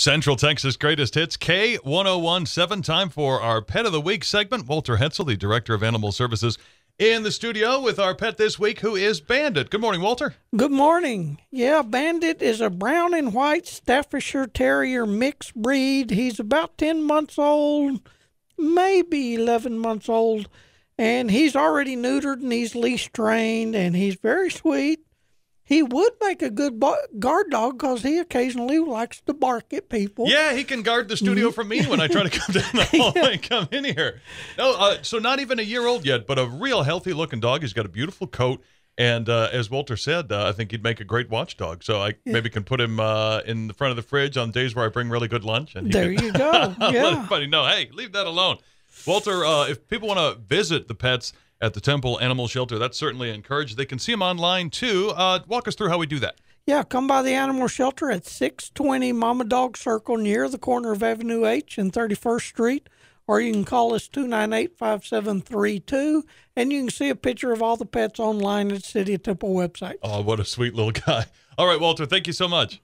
Central Texas Greatest Hits, K1017. Time for our Pet of the Week segment. Walter Hetzel, the Director of Animal Services, in the studio with our pet this week, who is Bandit. Good morning, Walter. Good morning. Yeah, Bandit is a brown and white Staffordshire Terrier mixed breed. He's about 10 months old, maybe 11 months old, and he's already neutered and he's leash trained, and he's very sweet he would make a good guard dog because he occasionally likes to bark at people. Yeah, he can guard the studio mm-hmm. from me when I try to come down the hall yeah. and come in here. No, uh, so not even a year old yet, but a real healthy looking dog. He's got a beautiful coat. And uh, as Walter said, uh, I think he'd make a great watchdog. So I maybe can put him uh, in the front of the fridge on days where I bring really good lunch. And there you go. Yeah. Let everybody know, hey, leave that alone. Walter, uh, if people want to visit the pets at the Temple Animal Shelter, that's certainly encouraged. They can see them online too. Uh, walk us through how we do that. Yeah, come by the animal shelter at 620 Mama Dog Circle near the corner of Avenue H and 31st Street, or you can call us 298 5732, and you can see a picture of all the pets online at City of Temple website. Oh, what a sweet little guy. All right, Walter, thank you so much.